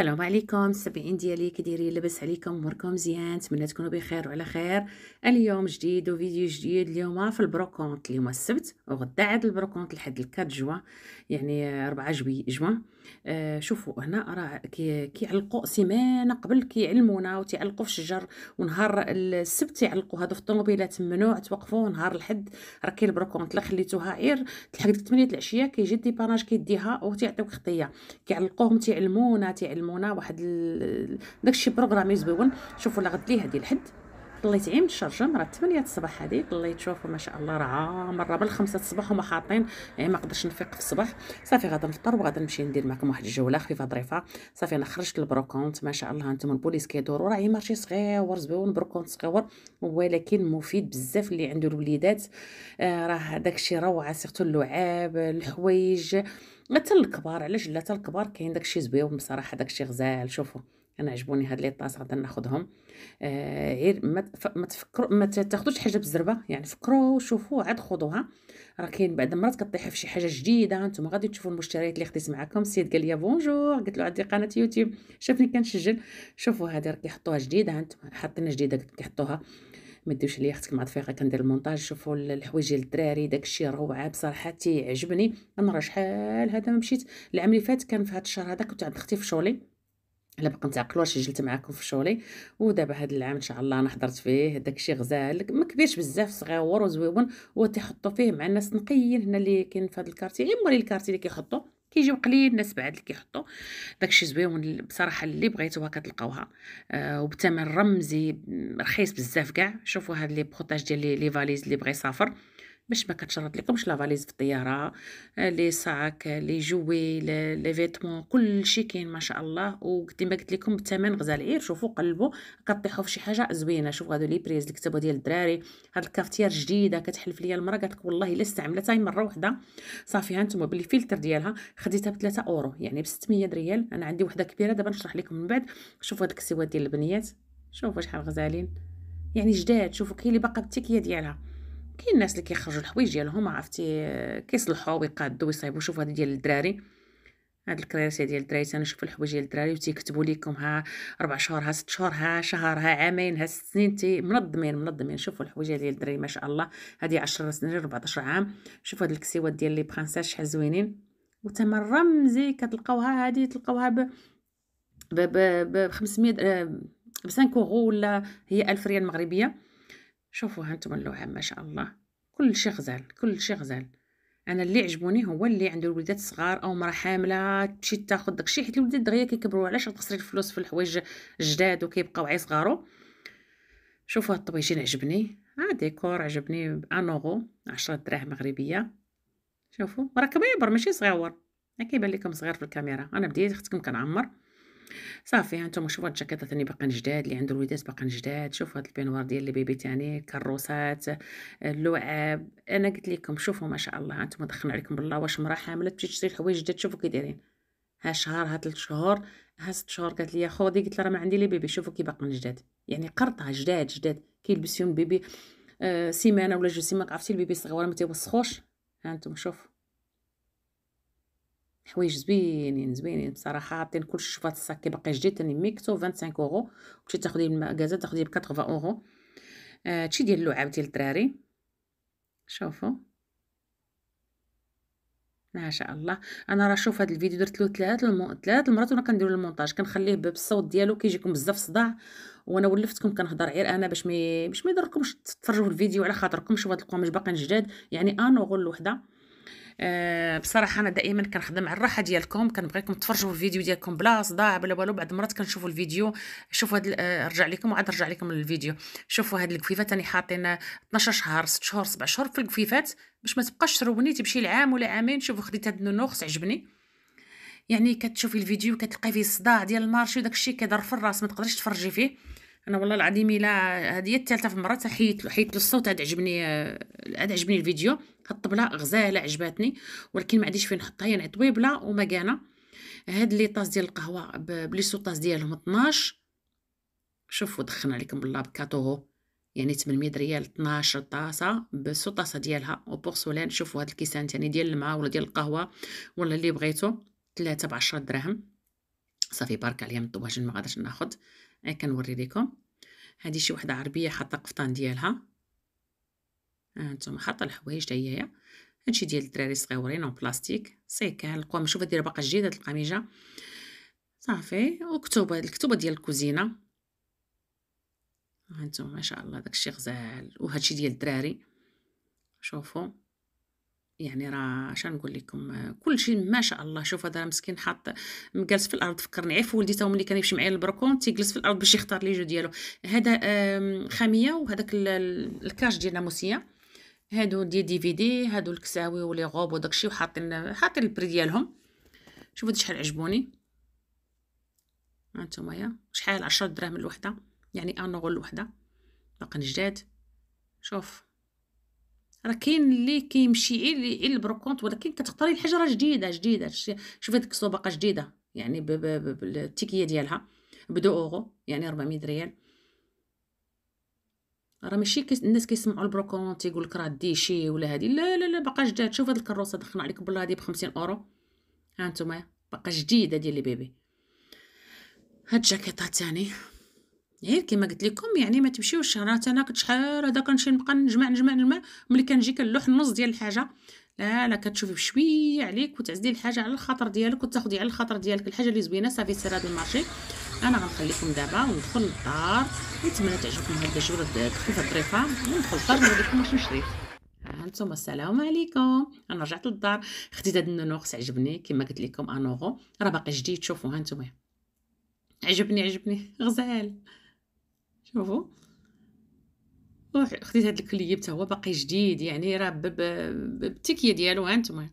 السلام عليكم السبعين ديالي كديري لبس عليكم اموركم مزيان نتمنى تكونوا بخير وعلى خير اليوم جديد وفيديو جديد اليوم في البروكونت اليوم السبت وغدا عاد البروكونت لحد الكات جوا يعني 4 جوي جوا آه شوفوا هنا راه كيعلقوا سيمانه قبل كيعلمونا وتيعلقوا في الشجر ونهار السبت يعلقوا هادو في الطوموبيلات ممنوع توقفوا نهار الحد راه كاين البروكونت لا خليتوها غير تلحق ديك 8 العشيه كيجي الديباناج كيديها وتيعطيوك خطيه كيعلقوهم تيعلمونا تيعلمونا واحد داكشي بروغرامي زوين شوفوا لا غد ليه هذه الحد طليت عين من الشرجم راه 8 الصباح هذه طليت شوفوا ما شاء الله راه عامره بالخمسة الصباح هما حاطين يعني ما قدرتش نفيق في الصباح صافي غادي نفطر وغادي نمشي ندير معكم واحد الجوله خفيفه ظريفه صافي انا خرجت البروكونت ما شاء الله هانتوما البوليس كيدوروا راه مارشي صغير زبون بروكونت صغير ولكن مفيد بزاف اللي عنده الوليدات آه، راه داكشي روعه سيرتو اللعاب الحوايج حتى الكبار علاش لا حتى الكبار كاين داكشي زويون بصراحه داكشي غزال شوفوا انا عجبوني هاد لي طاس غادي ناخذهم آه غير ما ما تفكروا ما تاخذوش حاجه بالزربه يعني فكروا وشوفوا عاد خذوها راه كاين بعض المرات كطيح في شي حاجه جديده نتوما غادي تشوفوا المشتريات اللي خديت معكم السيد قال لي بونجور قلت له عندي قناه يوتيوب شافني كنسجل شوفوا هذه راه كيحطوها جديده نتوما حاطين جديده كيحطوها ما ديوش ليا اختك مع رفيقه كندير المونتاج شوفوا الحوايج ديال الدراري داكشي روعه بصراحه تيعجبني انا راه شحال هذا ما مشيت العام اللي فات كان في هذا الشهر هذا كنت عند اختي في شولي الا باقي نتعقل سجلت معكم في شولي ودابا هذا العام ان شاء الله انا حضرت فيه داكشي غزال ما كبيرش بزاف صغيور وزويون وتيحطوا فيه مع الناس نقيين هنا اللي كاين في هذا الكارتي غير موري الكارتي اللي كيحطوا كيجيو قليل الناس بعد اللي كيحطوا داكشي زويون بصراحه اللي بغيتوها كتلقاوها آه وبثمن رمزي رخيص بزاف كاع شوفوا هاد لي بروتاج ديال لي فاليز اللي بغى يسافر باش ما كتشرد لكمش لا فاليز في الطياره آه، لي ساك لي جوي لي فيتمون كلشي كاين ما شاء الله ما قلت لكم الثمن غزال عير شوفوا قلبوا كطيحوا في شي حاجه زوينه شوفوا هادو لي بريز اللي كتبوا ديال الدراري هاد الكافتير جديده كتحلف ليا المراه قالت والله الا استعملتها مره وحده صافي ها نتوما باللي ديالها خديتها ب 3 اورو يعني ب 600 ريال انا عندي وحده كبيره دابا نشرح لكم من بعد شوفوا هاد الكسيوات ديال البنيات شوفوا شحال غزالين يعني جداد شوفوا كاين اللي باقا بالتيكيه ديالها كاين الناس اللي كيخرجوا الحوايج ديالهم عرفتي كيصلحوا ويقادوا ويصايبوا شوفوا هذه ديال الدراري هاد الكراسي ديال الدراري انا نشوف الحوايج ديال الدراري وتيكتبوا ليكم ها ربع شهور ها ست شهور ها شهر ها عامين ها ست سنين تي منظمين منظمين شوفوا الحوايج ديال الدراري ما شاء الله هادي 10 سنين 14 عام شوفوا هاد الكسيوات ديال لي برانساس شحال زوينين وتما رمزي كتلقاوها هادي تلقاوها ب ب ب 500 ب 5 اورو آه، ولا هي 1000 ريال مغربيه شوفوا هانتوما اللوحة ما شاء الله كل شيء غزال كل شيء غزال انا اللي عجبوني هو اللي عنده الوليدات صغار او مرا حامله تمشي تاخذ داكشي حيت الوليدات دغيا كيكبروا علاش تخسري الفلوس في الحوايج جداد وكيبقاو عي صغارو شوفوا هاد الطبيجين عجبني ها ديكور عجبني اورو 10 دراهم مغربيه شوفوا راه كبير ماشي صغير راه كيبان لكم صغير في الكاميرا انا بديت اختكم كنعمر صافي هانتوما يعني شوفوا هاد الجاكيطات اللي باقين جداد اللي عند الوداد باقين جداد شوفوا هاد البينوار ديال لي بيبي تاني كروسات اللعاب انا قلت لكم شوفوا ما شاء الله هانتوما دخلنا عليكم بالله واش مرا حامله تمشي تشري حوايج جداد شوفوا كي دايرين ها شهر ها ثلاث شهور ها ست شهور قالت لي خذي قلت لها راه ما عندي لي بيبي شوفوا كي باقين جداد يعني قرطه جداد جداد كيلبس يوم بيبي آه سيمانه ولا جوج سيمانه عرفتي البيبي صغيره ما تيوسخوش ها انتم شوفوا حوايج زوينين زوينين بصراحه عطين كلشي شوفات الصاك باقي جديد ميكتو 25 اورو كنتي تاخدي كازا تاخدي ب 80 اورو هادشي آه، ديال اللعاب ديال الدراري شوفوا ما شاء الله انا راه شوف هذا الفيديو درت له ثلاث الم... ثلاث المرات وانا كندير المونتاج كنخليه بالصوت ديالو كيجيكم بزاف صداع وانا ولفتكم كنهضر غير انا باش مي باش ما يضركمش تفرجوا الفيديو على خاطركم شوف هاد القماش باقي جداد يعني ان اورو الوحده آه، بصراحه انا دائما كنخدم على الراحه ديالكم كنبغيكم تفرجوا الفيديو ديالكم بلا صداع بلا والو بعض المرات كنشوفوا الفيديو شوفوا هاد آه، رجع لكم وعاد رجع لكم الفيديو شوفوا هاد الكفيفات راني حاطين 12 شهر 6 شهور 7 شهور في الكفيفات باش ما تبقاش تروني تمشي العام ولا عامين شوفوا خديت هاد النونوكس عجبني يعني كتشوفي الفيديو كتلقاي فيه الصداع ديال المارشي وداك الشيء كيضر في الراس ما تقدريش تفرجي فيه انا والله العظيم الا هذه الثالثه في المره حيت حيت الصوت هذا عجبني آه، هذا عجبني الفيديو الطبله غزاله عجباتني ولكن ما عنديش فين نحطها هي يعني طويبله ومكانه هاد لي طاس ديال القهوه بلي سوطاس ديالهم 12 شوفوا دخلنا لكم بالله بكاتوهو يعني 800 ريال 12 طاسه بسو طاسه ديالها وبورسولان شوفوا هاد الكيسان تاني ديال الماء ولا ديال القهوه ولا اللي بغيتو 3 ب 10 دراهم صافي بارك عليا من الطواجن ما غاداش ناخذ غير آه، كنوري لكم هذه شي وحده عربيه حاطه قفطان ديالها ها آه، حاطه الحوايج حتى هي هادشي ديال الدراري صغيورين اون بلاستيك سي كان القوام مشوفه دايره باقا جديده القميجه صافي وكتوبه الكتوبه ديال الكوزينه هانتوما آه، ما شاء الله داكشي غزال وهادشي ديال الدراري شوفوا يعني راه شنو نقول لكم كل شيء ما شاء الله شوف هذا مسكين حاط جالس في الارض فكرني عيف ولدي تا ملي كان يمشي معايا للبركون تيجلس في الارض باش يختار لي جو ديالو هذا خاميه وهذاك الكاش ديال ناموسيه هادو دي دي في دي هادو الكساوي ولي غوب وداكشي وحاطين حاطين البري ديالهم شوفوا شحال عجبوني هانتوما شحال 10 دراهم الوحده يعني انغول الوحده باقي جداد شوف راه كاين اللي كيمشي غير البروكونت ولكن كتختاري الحجره جديده جديده شوفي ديك السباقه جديده يعني بالتيكيه ديالها بدو اورو يعني 400 ريال راه ماشي كيس الناس كيسمعوا البروكونت يقول لك راه ديشي ولا هادي لا لا لا باقا جداد شوف هاد الكروسه دخلنا عليك بالله هادي ب 50 اورو ها نتوما باقا جديده ديال لي بيبي هاد الجاكيطه تاني غير كما قلت لكم يعني ما تمشيوش راه انا كنت شحال هذا كنمشي نبقى نجمع نجمع نجمع ملي كنجي كنلوح النص ديال الحاجه لا لا كتشوفي بشويه عليك وتعزلي الحاجه على الخاطر ديالك وتاخدي على الخاطر ديالك الحاجه اللي زوينه صافي سير هذا المارشي انا غنخليكم دابا وندخل للدار نتمنى تعجبكم هاد الجوره الخفيفه الظريفه وندخل للدار نوريكم واش شريت هانتوما السلام عليكم انا رجعت للدار خديت هاد النونوكس عجبني كما قلت لكم انوغو راه باقي جديد شوفوا هانتوما عجبني عجبني غزال شوفوا روح خديت هاد الكليب حتى هو باقي جديد يعني راه بالتكيه ديالو هانتوما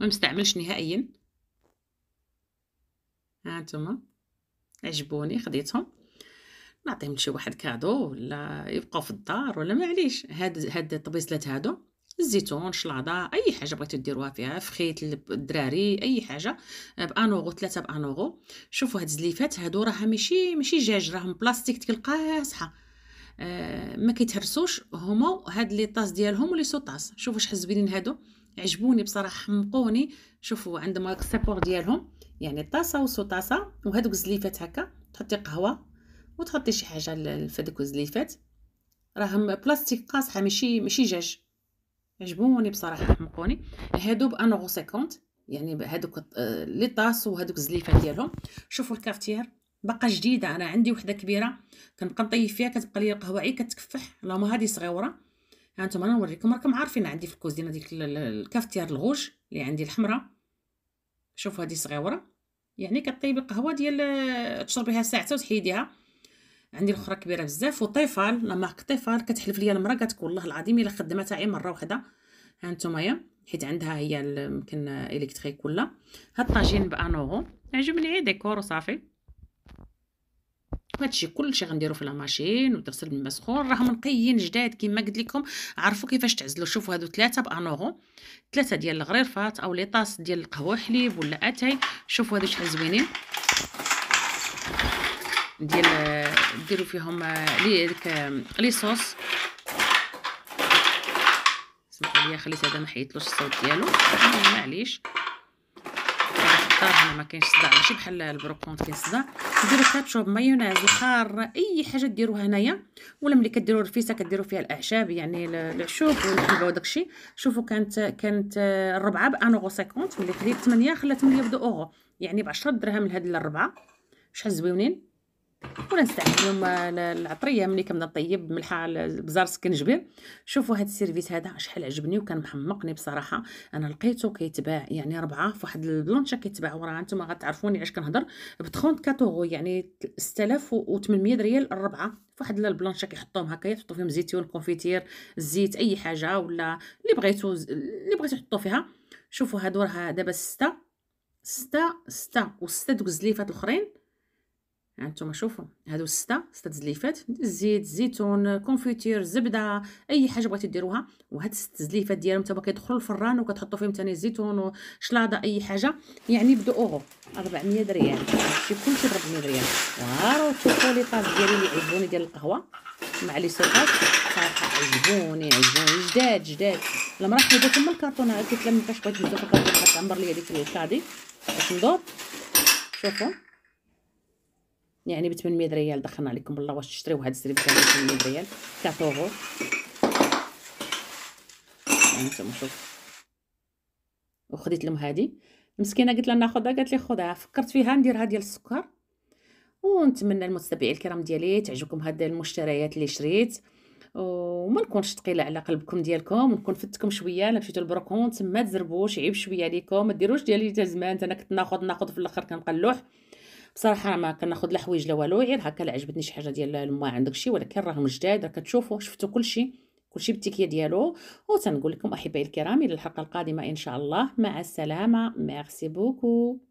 ما مستعملش نهائيا هانتوما عجبوني خديتهم نعطيهم لشي واحد كادو ولا يبقاو في الدار ولا معليش هاد هاد الطبيصلات هادو الزيتون شلاضه اي حاجه بغيتو ديروها فيها فخيت الدراري اي حاجه آه، بانوغو ثلاثه بانوغو شوفوا هاد الزليفات هادو راه ماشي ماشي جاج راهم بلاستيك تلقاها صحه آه ما كيتهرسوش هما هاد لي طاس ديالهم ولي سوطاس شوفوا واش حزبين هادو عجبوني بصراحه حمقوني شوفوا عندهم هاد السيبور ديالهم يعني طاسه وسوطاسه وهادوك الزليفات هكا تحطي قهوه وتحطي شي حاجه في هذوك الزليفات راهم بلاستيك قاصحه ماشي ماشي جاج عجبوني بصراحه حمقوني هادو ب سيكونت يعني هادوك لي طاس وهادوك الزليفه ديالهم شوفوا الكافتير بقى جديده انا عندي وحده كبيره كنبقى نطيب فيها كتبقى لي القهوه عي كتكفح لاما هذه صغيره هانتوما انا نوريكم راكم عارفين عندي في الكوزينه ديك الكافتير الغوج اللي عندي الحمراء شوفوا هذه صغيره يعني كطيبي القهوه ديال تشربيها ساعتها وتحيديها عندي الاخرى كبيره بزاف لا مارك طيفال كتحلف ليا المراه كتقول والله العظيم الا خدمتها غير مره وحده هانتوما حيت عندها هي يمكن الكتريك ولا هاد الطاجين اورو عجبني غير إيه، ديكور وصافي هادشي كلشي غنديرو في لاماشين وتغسل بالماء سخون راه منقيين جداد كيما قلت لكم عرفوا كيفاش تعزلوا شوفوا هادو ثلاثه اورو ثلاثه ديال الغريرفات او لي طاس ديال القهوه حليب ولا اتاي شوفوا هادو شحال زوينين ديال ديروا فيهم لي ديك لي صوص سمحوا لي خليت هذا ما حيدلوش الصوت ديالو معليش هنا ما كاينش صداع ماشي بحال البروكونت كاين صداع ديروا كاتشوب مايونيز الخار اي حاجه ديروها هنايا ولا ملي كديروا الرفيسه كديروا فيها الاعشاب يعني العشوب والحبه وداك الشيء شوفوا كانت كانت الربعه ب 1.50 ملي خديت 8 خلات 8 بدو اورو يعني ب 10 درهم لهاد الربعه شحال زويونين ونستعملهم العطريه ملي كنبدا نطيب ملحه بزار سكنجبير شوفوا هذا السيرفيس هذا شحال عجبني وكان محمقني بصراحه انا لقيته كيتباع يعني ربعه في واحد البلونشه كيتباع وراه نتوما غتعرفوني علاش كنهضر ب 34 اورو يعني 6800 ريال الربعه واحد البلونشه كيحطوهم هكا يحطو فيهم زيتون كونفيتير الزيت اي حاجه ولا اللي بغيتو اللي بغيتو تحطو فيها شوفوا هادو راه دابا سته سته سته وسته دوك الزليفات الاخرين هانتوما شوفوا هادو سته سته تزليفات الزيت الزيتون كونفيتير زبده اي حاجه بغيتي ديروها وهاد ست تزليفات ديالهم تما كيدخلوا الفران وكتحطوا فيهم ثاني الزيتون وشلاضه اي حاجه يعني بدو اورو 400 ريال هادشي كلشي ب 400 ريال وهاو تشوفوا لي طاس ديالي اللي عجبوني ديال القهوه مع لي سوكات صراحه عجبوني عجبوني جداد جداد المراه حيدتهم من الكارطونه قلت لها ما بغيت نبدا الكارطونه تعمر لي هذيك الكادي باش نضرب شوفوا يعني ب 800 ريال دخلنا عليكم بالله واش تشريو هاد السريبتان ب 800 ريال تاع طوغو هانتوما يعني شوف وخديت لهم هادي المسكينه قلت لها ناخذها قالت لي خذها فكرت فيها نديرها ديال السكر ونتمنى المتابعين الكرام ديالي تعجبكم هاد المشتريات اللي شريت وما نكونش ثقيله على قلبكم ديالكم ونكون فتكم شويه لا مشيتو لبروكون تما تزربوش عيب شويه عليكم ما ديروش ديالي تا زمان انا كنت ناخذ ناخذ في الاخر كنقلوح بصراحه ما كناخذ لا حوايج لا والو غير هكا لا عجبتني شي حاجه ديال الماء عندك شي ولكن راهم جداد راه كتشوفوا شفتوا كلشي كلشي بالتيكيه ديالو وتنقول لكم احبائي الكرام الى الحلقه القادمه ان شاء الله مع السلامه ميرسي بوكو